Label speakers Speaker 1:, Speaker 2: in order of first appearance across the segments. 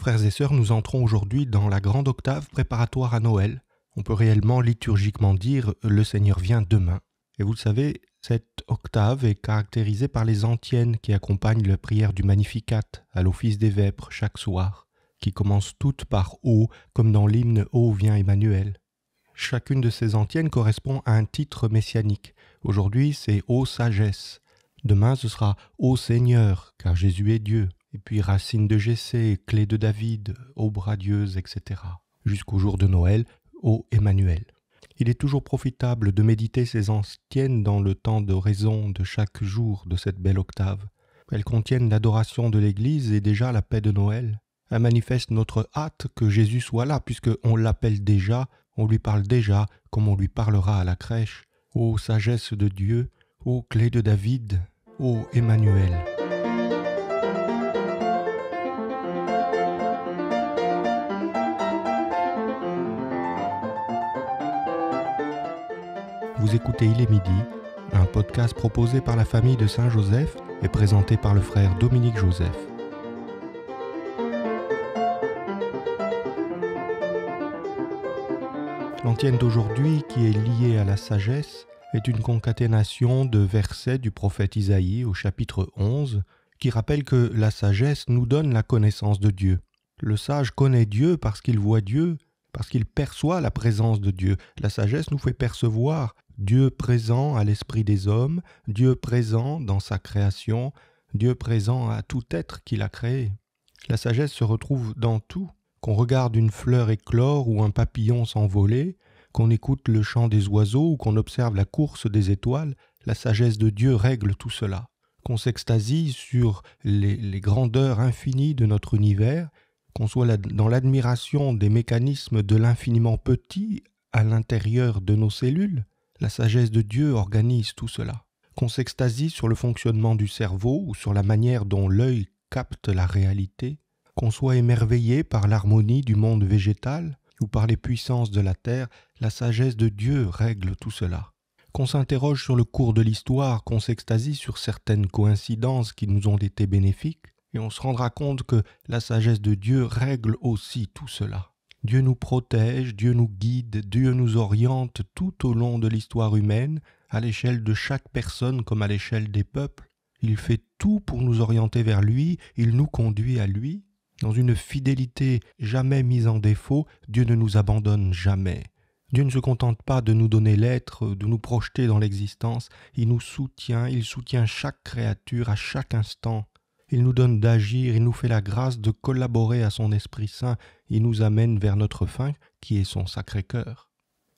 Speaker 1: Frères et sœurs, nous entrons aujourd'hui dans la grande octave préparatoire à Noël. On peut réellement liturgiquement dire le Seigneur vient demain. Et vous le savez, cette octave est caractérisée par les antiennes qui accompagnent la prière du Magnificat à l'office des Vêpres chaque soir, qui commencent toutes par O, comme dans l'hymne O vient Emmanuel. Chacune de ces antiennes correspond à un titre messianique. Aujourd'hui, c'est O sagesse. Demain, ce sera Ô Seigneur, car Jésus est Dieu et puis Racine de jessé, Clé de David, Ô Bradieuse, etc., jusqu'au jour de Noël, Ô Emmanuel. Il est toujours profitable de méditer ces anciennes dans le temps de raison de chaque jour de cette belle octave. Elles contiennent l'adoration de l'Église et déjà la paix de Noël. Elles manifestent notre hâte que Jésus soit là, puisqu'on l'appelle déjà, on lui parle déjà, comme on lui parlera à la crèche. Ô sagesse de Dieu, ô clé de David, ô Emmanuel. Vous écoutez Il est midi, un podcast proposé par la famille de Saint-Joseph et présenté par le frère Dominique Joseph. L'antienne d'aujourd'hui, qui est liée à la sagesse, est une concaténation de versets du prophète Isaïe au chapitre 11, qui rappelle que la sagesse nous donne la connaissance de Dieu. Le sage connaît Dieu parce qu'il voit Dieu, parce qu'il perçoit la présence de Dieu. La sagesse nous fait percevoir Dieu présent à l'esprit des hommes, Dieu présent dans sa création, Dieu présent à tout être qu'il a créé. La sagesse se retrouve dans tout, qu'on regarde une fleur éclore ou un papillon s'envoler, qu'on écoute le chant des oiseaux ou qu'on observe la course des étoiles, la sagesse de Dieu règle tout cela. Qu'on s'extasie sur les, les, grandeurs infinies de notre univers, qu'on soit dans l'admiration des mécanismes de l'infiniment petit à l'intérieur de nos cellules, la sagesse de Dieu organise tout cela. Qu'on s'extasie sur le fonctionnement du cerveau ou sur la manière dont l'œil capte la réalité, qu'on soit émerveillé par l'harmonie du monde végétal ou par les puissances de la terre, la sagesse de Dieu règle tout cela. Qu'on s'interroge sur le cours de l'histoire, qu'on s'extasie sur certaines coïncidences qui nous ont été bénéfiques, et on se rendra compte que la sagesse de Dieu règle aussi tout cela. Dieu nous protège, Dieu nous guide, Dieu nous oriente tout au long de l'histoire humaine, à l'échelle de chaque personne comme à l'échelle des peuples. Il fait tout pour nous orienter vers lui, il nous conduit à lui. Dans une fidélité jamais mise en défaut, Dieu ne nous abandonne jamais. Dieu ne se contente pas de nous donner l'être, de nous projeter dans l'existence, il nous soutient, il soutient chaque créature à chaque instant il nous donne d'agir, il nous fait la grâce de collaborer à son Esprit Saint, il nous amène vers notre fin, qui est son sacré cœur.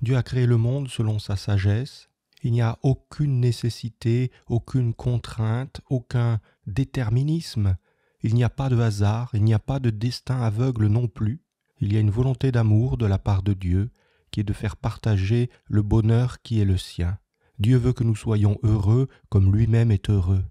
Speaker 1: Dieu a créé le monde selon sa sagesse, il n'y a aucune nécessité, aucune contrainte, aucun déterminisme, il n'y a pas de hasard, il n'y a pas de destin aveugle non plus, il y a une volonté d'amour de la part de Dieu, qui est de faire partager le bonheur qui est le sien. Dieu veut que nous soyons heureux comme lui-même est heureux.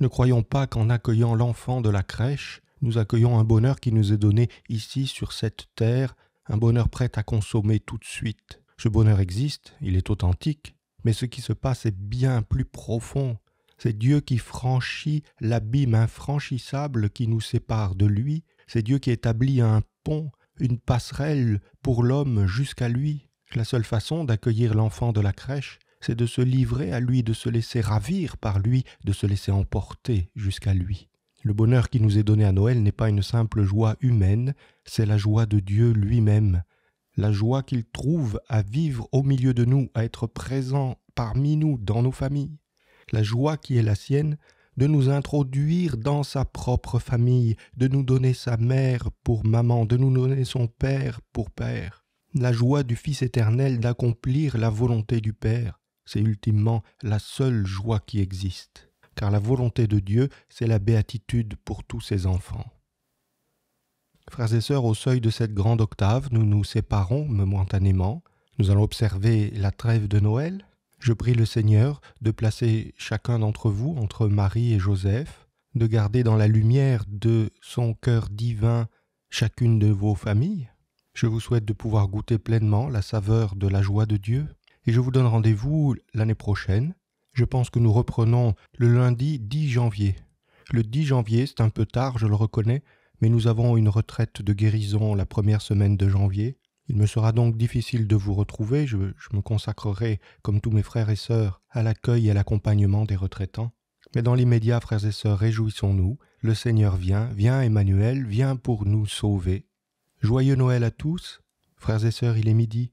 Speaker 1: Ne croyons pas qu'en accueillant l'enfant de la crèche, nous accueillons un bonheur qui nous est donné ici sur cette terre, un bonheur prêt à consommer tout de suite. Ce bonheur existe, il est authentique, mais ce qui se passe est bien plus profond. C'est Dieu qui franchit l'abîme infranchissable qui nous sépare de lui, c'est Dieu qui établit un pont, une passerelle pour l'homme jusqu'à lui. La seule façon d'accueillir l'enfant de la crèche, c'est de se livrer à lui, de se laisser ravir par lui, de se laisser emporter jusqu'à lui. Le bonheur qui nous est donné à Noël n'est pas une simple joie humaine, c'est la joie de Dieu lui-même, la joie qu'il trouve à vivre au milieu de nous, à être présent parmi nous, dans nos familles, la joie qui est la sienne, de nous introduire dans sa propre famille, de nous donner sa mère pour maman, de nous donner son père pour père, la joie du Fils éternel d'accomplir la volonté du Père, c'est ultimement la seule joie qui existe, car la volonté de Dieu, c'est la béatitude pour tous ses enfants. Frères et sœurs, au seuil de cette grande octave, nous nous séparons momentanément. Nous allons observer la trêve de Noël. Je prie le Seigneur de placer chacun d'entre vous entre Marie et Joseph, de garder dans la lumière de son cœur divin chacune de vos familles. Je vous souhaite de pouvoir goûter pleinement la saveur de la joie de Dieu et je vous donne rendez-vous l'année prochaine. Je pense que nous reprenons le lundi 10 janvier. Le 10 janvier, c'est un peu tard, je le reconnais, mais nous avons une retraite de guérison la première semaine de janvier. Il me sera donc difficile de vous retrouver, je, me consacrerai, comme tous mes frères et sœurs, à l'accueil et à l'accompagnement des retraitants. Mais dans l'immédiat, frères et sœurs, réjouissons-nous, le Seigneur vient, vient Emmanuel, vient pour nous sauver. Joyeux Noël à tous, frères et sœurs, il est midi,